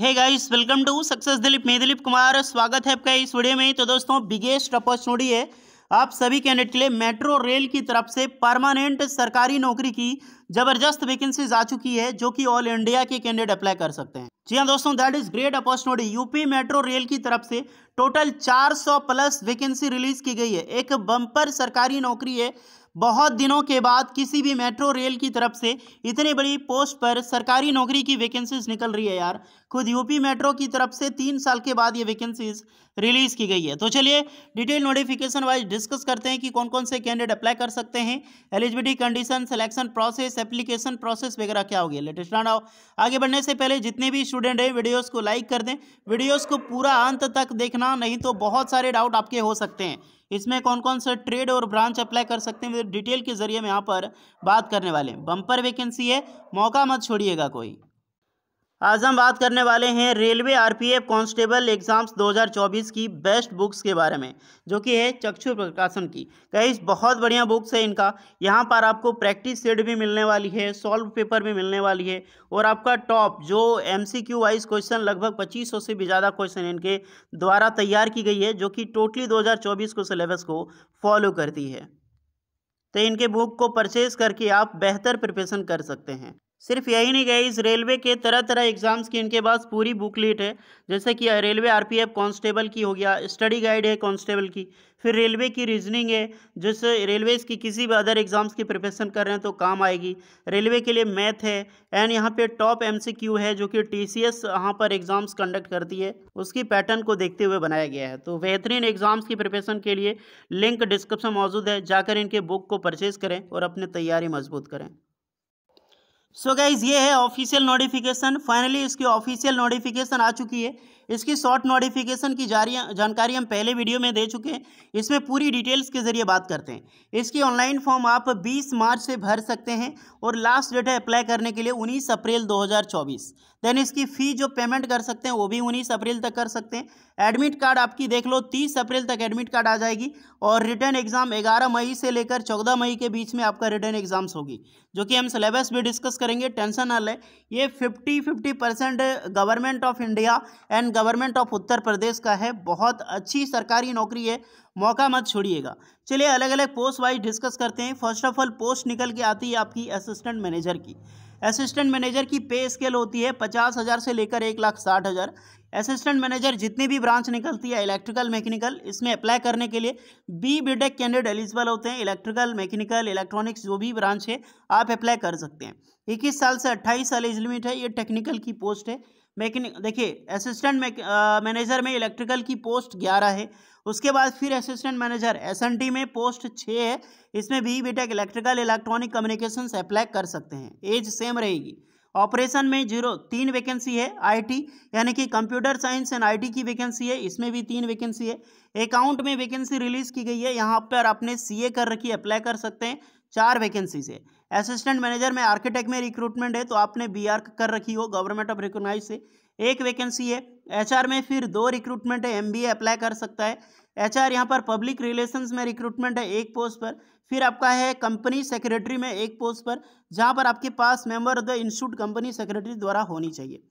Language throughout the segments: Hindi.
hey guys welcome to success Dilip मैं दिलीप कुमार स्वागत है आपका इस वीडियो में तो दोस्तों बिगेस्ट अपॉर्चुनिटी है आप सभी कैंडिडेट के लिए मेट्रो रेल की तरफ से परमानेंट सरकारी नौकरी की जबरदस्त वैकेंसीज आ चुकी है जो कि ऑल इंडिया के कैंडिडेट अप्लाई कर सकते हैं जी हाँ दोस्तों that is great opportunity UP metro rail की तरफ से टोटल 400 प्लस वैकेंसी रिलीज की गई है एक बम्पर सरकारी नौकरी है बहुत दिनों के बाद किसी भी मेट्रो रेल की तरफ से इतनी बड़ी पोस्ट पर सरकारी नौकरी की वैकेंसीज निकल रही है यार खुद यूपी मेट्रो की तरफ से तीन साल के बाद ये वैकेंसीज रिलीज़ की गई है तो चलिए डिटेल नोटिफिकेशन वाइज डिस्कस करते हैं कि कौन कौन से कैंडिडेट अप्लाई कर सकते हैं eligibility condition selection process application process वगैरह क्या होगी लेटेस्ट ना आगे बढ़ने से पहले जितने भी स्टूडेंट हैं वीडियोज़ को लाइक कर दें वीडियोज़ को पूरा अंत तक देखना नहीं तो बहुत सारे डाउट आपके हो सकते हैं इसमें कौन कौन सा ट्रेड और ब्रांच अप्लाई कर सकते हैं डिटेल के जरिए मैं यहाँ पर बात करने वाले हैं बम्पर वैकेंसी है मौका मत छोड़िएगा कोई आज हम बात करने वाले हैं रेलवे आरपीएफ कांस्टेबल एग्ज़ाम्स 2024 की बेस्ट बुक्स के बारे में जो कि है चक्षु प्रकाशन की कई बहुत बढ़िया बुक्स है इनका यहाँ पर आपको प्रैक्टिस सेट भी मिलने वाली है सॉल्व पेपर भी मिलने वाली है और आपका टॉप जो M C Q wise question लगभग पच्चीस सौ से भी ज़्यादा क्वेश्चन इनके द्वारा तैयार की गई है जो कि टोटली दो को सिलेबस को फॉलो करती है तो इनके बुक को परचेज करके आप बेहतर प्रिपरेशन कर सकते हैं सिर्फ यही नहीं गई इस रेलवे के तरह तरह एग्जाम्स की इनके पास पूरी बुकलेट है जैसे कि रेलवे आरपीएफ कांस्टेबल की हो गया स्टडी गाइड है कांस्टेबल की फिर रेलवे की रीजनिंग है जैसे रेलवेज़ की किसी भी अदर एग्ज़ाम्स की प्रिपरेशन कर रहे हैं तो काम आएगी रेलवे के लिए मैथ है एंड यहाँ पे टॉप एमसीक्यू है जो कि टी सी यहाँ पर एग्ज़ाम्स कंडक्ट करती है उसकी पैटर्न को देखते हुए बनाया गया है तो बेहतरीन एग्ज़ाम्स की प्रिपरेशन के लिए लिंक डिस्क्रिप्शन मौजूद है जाकर इनके बुक को परचेज़ करें और अपनी तैयारी मजबूत करें सो so गाइज ये है ऑफिशियल नोटिफिकेशन फाइनली इसकी ऑफिशियल नोटिफिकेशन आ चुकी है इसकी शॉर्ट नोटिफिकेशन की जानकारी हम पहले वीडियो में दे चुके हैं इसमें पूरी डिटेल्स के जरिए बात करते हैं इसकी ऑनलाइन फॉर्म आप 20 मार्च से भर सकते हैं और लास्ट डेट है अप्लाई करने के लिए 19 अप्रैल 2024 देन इसकी फ़ी जो पेमेंट कर सकते हैं वो भी उन्नीस अप्रैल तक कर सकते हैं एडमिट कार्ड आपकी देख लो तीस अप्रैल तक एडमिट कार्ड आ जाएगी और रिटर्न एग्ज़ाम ग्यारह मई से लेकर चौदह मई के बीच में आपका रिटर्न एग्ज़ाम्स होगी जो कि हम सिलेबस भी डिस्कस करेंगे टेंशन ना लें ये fifty fifty percent government of India and government of Uttar Pradesh का है बहुत अच्छी सरकारी नौकरी है मौका मत छोड़िएगा चलिए अलग अलग पोस्ट वाइज डिस्कस करते हैं फर्स्ट ऑफ ऑल पोस्ट निकल के आती है आपकी असिस्टेंट मैनेजर की असिस्टेंट मैनेजर की पे स्केल होती है पचास हज़ार से लेकर एक लाख साठ हज़ार असिस्टेंट मैनेजर जितनी भी ब्रांच निकलती है इलेक्ट्रिकल मैकेनिकल इसमें अप्लाई करने के लिए बी बीटेक कैंडिडेट एलिजिबल होते हैं इलेक्ट्रिकल मैकेनिकल इलेक्ट्रॉनिक्स जो भी ब्रांच है आप अप्लाई कर सकते हैं इक्कीस साल से अट्ठाईस साल एज लिमिट है ये टेक्निकल की पोस्ट है मैकेनिक देखिए असिस्टेंट मैनेजर में इलेक्ट्रिकल की पोस्ट ग्यारह है उसके बाद फिर असिस्टेंट मैनेजर एसएनटी में पोस्ट छः है इसमें भी BTech electrical electronic communication apply कर सकते हैं एज सेम रहेगी ऑपरेशन में जीरो तीन वैकेंसी है आईटी यानी कि कंप्यूटर साइंस एंड आईटी की वैकेंसी है इसमें भी तीन वैकेंसी है अकाउंट में वैकेंसी रिलीज की गई है यहाँ पर आपने सीए कर रखी अप्लाई कर सकते हैं चार वैकेंसीज है असिस्टेंट मैनेजर में आर्किटेक्ट में रिक्रूटमेंट है तो आपने बी कर रखी हो गवर्नमेंट ऑफ रिकोगनाइज से एक वैकेंसी है एचआर में फिर दो रिक्रूटमेंट है एमबीए अप्लाई कर सकता है एचआर यहाँ पर पब्लिक रिलेशंस में रिक्रूटमेंट है एक पोस्ट पर फिर आपका है कंपनी सेक्रेटरी में एक पोस्ट पर जहाँ पर आपके पास member of the institute company secretary द्वारा होनी चाहिए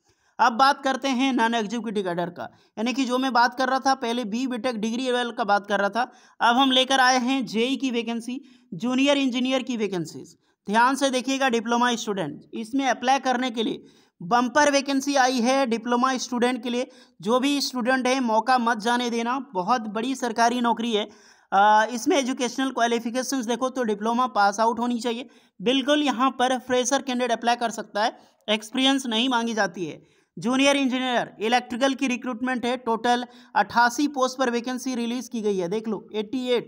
अब बात करते हैं नॉन एग्जीक्यूटिव कैडर का यानी कि जो मैं बात कर रहा था पहले बी बीटेक डिग्री लेवल का बात कर रहा था अब हम लेकर आए हैं जेई e की वैकेंसी जूनियर इंजीनियर की वैकेंसीज ध्यान से देखिएगा डिप्लोमा स्टूडेंट इसमें अप्लाई करने के लिए बम्पर वैकेंसी आई है डिप्लोमा स्टूडेंट के लिए जो भी स्टूडेंट है मौका मत जाने देना बहुत बड़ी सरकारी नौकरी है आ, इसमें एजुकेशनल क्वालिफिकेशंस देखो तो डिप्लोमा पास आउट होनी चाहिए बिल्कुल यहाँ पर फ्रेशर कैंडिडेट अप्लाई कर सकता है एक्सपीरियंस नहीं मांगी जाती है जूनियर इंजीनियर इलेक्ट्रिकल की रिक्रूटमेंट है टोटल अट्ठासी पोस्ट पर वैकेंसी रिलीज़ की गई है देख लो 88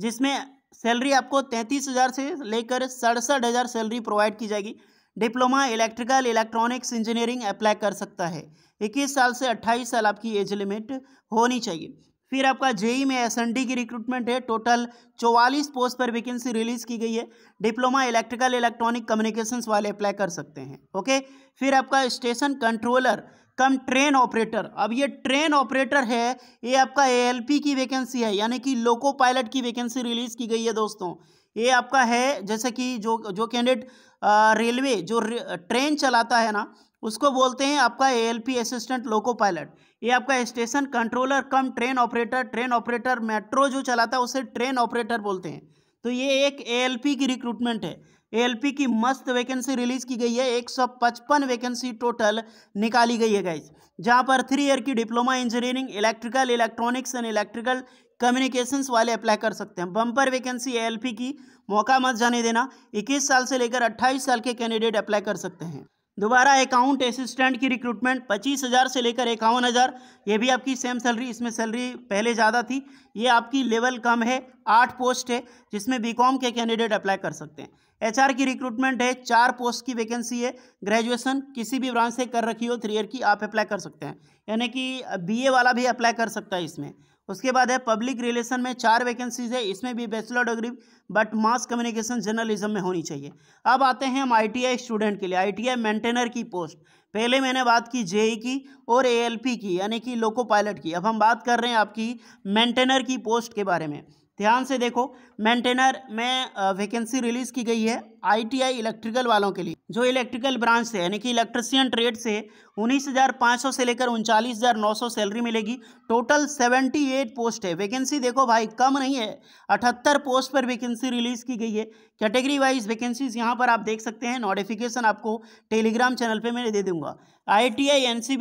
जिसमें सैलरी आपको तैंतीस हज़ार से लेकर सड़सठ हज़ार सैलरी प्रोवाइड की जाएगी diploma electrical electronics engineering apply कर सकता है इक्कीस साल से अट्ठाईस साल आपकी एज लिमिट होनी चाहिए फिर आपका जेई में एस की रिक्रूटमेंट है टोटल 44 पोस्ट पर वैकेंसी रिलीज की गई है डिप्लोमा इलेक्ट्रिकल इलेक्ट्रॉनिक कम्युनिकेशंस वाले अप्लाई कर सकते हैं ओके फिर आपका station controller cum train operator अब ये ट्रेन ऑपरेटर है ये आपका ए की वैकेंसी है यानी कि लोको पायलट की वैकेंसी रिलीज की गई है दोस्तों ये आपका है जैसे कि जो जो कैंडिडेट रेलवे जो ट्रेन चलाता है ना उसको बोलते हैं आपका ए असिस्टेंट लोको पायलट ये आपका station controller cum train operator train operator metro जो चलाता है उसे ट्रेन ऑपरेटर बोलते हैं तो ये एक ए की रिक्रूटमेंट है एएलपी की मस्त वैकेंसी रिलीज की गई है 155 वैकेंसी टोटल निकाली गई है गाइज जहां पर थ्री ईयर की diploma engineering electrical electronics and electrical communications वाले अप्लाई कर सकते हैं बम्पर वैकेंसी एएलपी की मौका मत जाने देना 21 साल से लेकर 28 साल के कैंडिडेट अप्लाई कर सकते हैं दोबारा अकाउंट असिस्टेंट की रिक्रूटमेंट पच्चीस हज़ार से लेकर इक्यावन हज़ार ये भी आपकी सेम सैलरी इसमें सैलरी पहले ज़्यादा थी ये आपकी लेवल कम है आठ पोस्ट है जिसमें बीकॉम के कैंडिडेट अप्लाई कर सकते हैं एचआर की रिक्रूटमेंट है चार पोस्ट की वैकेंसी है ग्रेजुएशन किसी भी ब्रांच से कर रखी हो थ्री ईयर की आप अप्लाई कर सकते हैं यानी कि बीए वाला भी अप्लाई कर सकता है इसमें उसके बाद है पब्लिक रिलेशन में चार वैकेंसीज है इसमें भी bachelor degree but mass communication journalism में होनी चाहिए अब आते हैं हम आई स्टूडेंट के लिए आई मेंटेनर की पोस्ट पहले मैंने बात की जेई की और ए की यानी कि लोको पायलट की अब हम बात कर रहे हैं आपकी मेंटेनर की पोस्ट के बारे में ध्यान से देखो मेंटेनर में वैकेंसी रिलीज़ की गई है आईटीआई इलेक्ट्रिकल वालों के लिए जो इलेक्ट्रिकल ब्रांच से यानी कि इलेक्ट्रिशियन ट्रेड से उन्नीस से लेकर उनचालीस सैलरी मिलेगी टोटल 78 पोस्ट है वैकेंसी देखो भाई कम नहीं है 78 पोस्ट पर वैकेंसी रिलीज की गई है कैटेगरी वाइज वैकेंसीज यहाँ पर आप देख सकते हैं नोटिफिकेशन आपको टेलीग्राम चैनल पे मैं दे दूंगा आई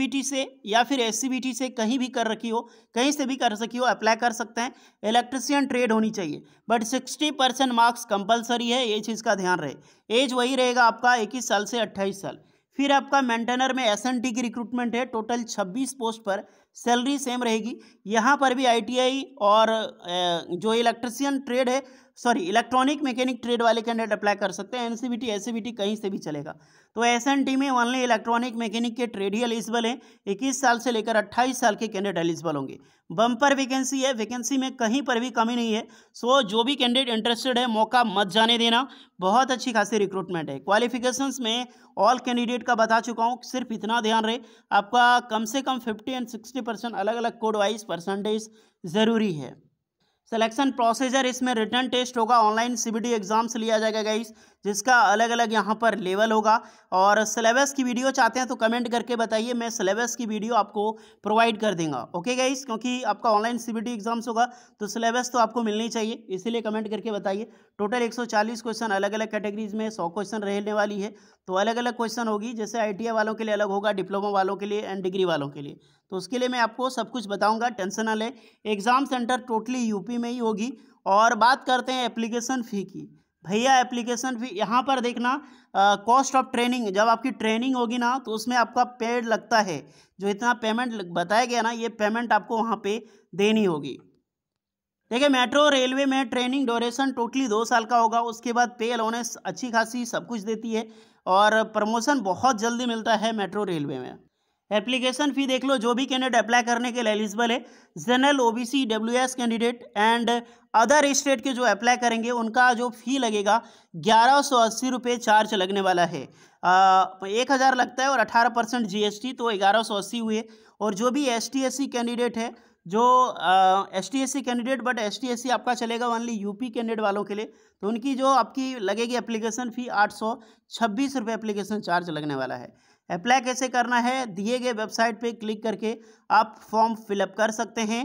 टी से या फिर एस से कहीं भी कर रखी हो कहीं से भी कर सकी हो अप्लाई कर सकते हैं इलेक्ट्रिसियन ट्रेड होनी चाहिए but sixty percent marks compulsory है ये चीज़ का ध्यान रहे एज वही रहेगा आपका इक्कीस साल से अट्ठाईस साल फिर आपका मेंटेनर में एस की रिक्रूटमेंट है टोटल 26 पोस्ट पर सैलरी सेम रहेगी यहाँ पर भी आईटीआई और जो इलेक्ट्रिशियन ट्रेड है सॉरी इलेक्ट्रॉनिक मैकेनिक ट्रेड वाले कैंडिडेट अप्लाई कर सकते हैं एनसीबीटी एसीबीटी कहीं से भी चलेगा तो एस एन टी में ओनली इलेक्ट्रॉनिक मैकेनिक के ट्रेड ही एलिजिबल हैं इक्कीस साल से लेकर अट्ठाईस साल के कैंडिडेट एलिजिबल होंगे बम्पर वैकेंसी है वैकेंसी में कहीं पर भी कमी नहीं है सो जो भी कैंडिडेट इंटरेस्टेड है मौका मत जाने देना बहुत अच्छी खासी रिक्रूटमेंट है क्वालिफिकेशन में ऑल कैंडिडेट का बता चुका हूँ सिर्फ इतना ध्यान रहे आपका कम से कम फिफ्टी एंड सिक्सटी परसेंट अलग अलग कोड वाइज परसेंटेज ज़रूरी है सिलेक्शन प्रोसीजर इसमें रिटर्न टेस्ट होगा ऑनलाइन सीबीडी एग्जाम्स लिया जाएगा गाइस जिसका अलग अलग यहाँ पर लेवल होगा और सिलेबस की वीडियो चाहते हैं तो कमेंट करके बताइए मैं सिलेबस की वीडियो आपको प्रोवाइड कर देंगे ओके गाइस क्योंकि आपका ऑनलाइन सीबीडी एग्जाम्स होगा तो सिलेबस तो आपको मिलनी चाहिए इसीलिए कमेंट करके बताइए टोटल एक क्वेश्चन अलग अलग कैटेगरीज में सौ क्वेश्चन रहने वाली है तो अलग अलग क्वेश्चन होगी जैसे आई वालों के लिए अलग होगा डिप्लोमा वालों के लिए एंड डिग्री वालों के लिए तो उसके लिए मैं आपको सब कुछ बताऊँगा टेंशन ना ले exam centre totally UP company में ही होगी और बात करते हैं एप्लीकेशन फ़ी की भैया एप्लीकेशन फ़ी यहाँ पर देखना कॉस्ट ऑफ ट्रेनिंग जब आपकी ट्रेनिंग होगी ना तो उसमें आपका पेड लगता है जो इतना पेमेंट बताया गया ना ये पेमेंट आपको वहाँ पे देनी होगी देखिए मेट्रो रेलवे में ट्रेनिंग ड्यूरेशन टोटली दो साल का होगा उसके बाद पे अलाउंस अच्छी खासी सब कुछ देती है और प्रमोशन बहुत जल्दी मिलता है मेट्रो रेलवे में एप्लीकेशन फ़ी देख लो जो भी कैंडिडेट अप्लाई करने के लिए एलिजिबल है general OBC EWS candidate and other state के जो अप्लाई करेंगे उनका जो फी लगेगा ग्यारह सौ अस्सी रुपये चार्ज लगने वाला है एक हज़ार लगता है और अठारह परसेंट जी तो ग्यारह सौ अस्सी हुए और जो भी एस टी कैंडिडेट है जो S T candidate but S T आपका चलेगा ओनली यूपी कैंडिडेट वालों के लिए तो उनकी जो आपकी लगेगी एप्लीकेशन फ़ी आठ सौ छब्बीस रुपये एप्लीकेशन चार्ज लगने वाला है अप्लाई कैसे करना है दिए गए वेबसाइट पे क्लिक करके आप फॉर्म फिलअप कर सकते हैं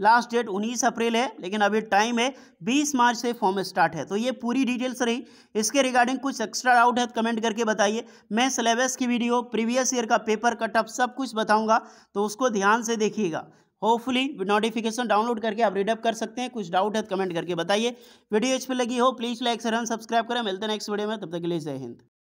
लास्ट डेट 19 अप्रैल है लेकिन अभी टाइम है 20 मार्च से फॉर्म स्टार्ट है तो ये पूरी डिटेल्स रही इसके रिगार्डिंग कुछ एक्स्ट्रा डाउट है तो कमेंट करके बताइए मैं सिलेबस की वीडियो प्रीवियस ईयर का पेपर कटअप सब कुछ बताऊंगा तो उसको ध्यान से देखिएगा होपफुली नोटिफिकेशन डाउनलोड करके आप रीडअप कर सकते हैं कुछ डाउट है तो कमेंट करके बताइए वीडियो इस पर लगी हो प्लीज़ लाइक सर सब्सक्राइब करें मिलते हैं नेक्स्ट वीडियो में तब तक के लिए जय हिंद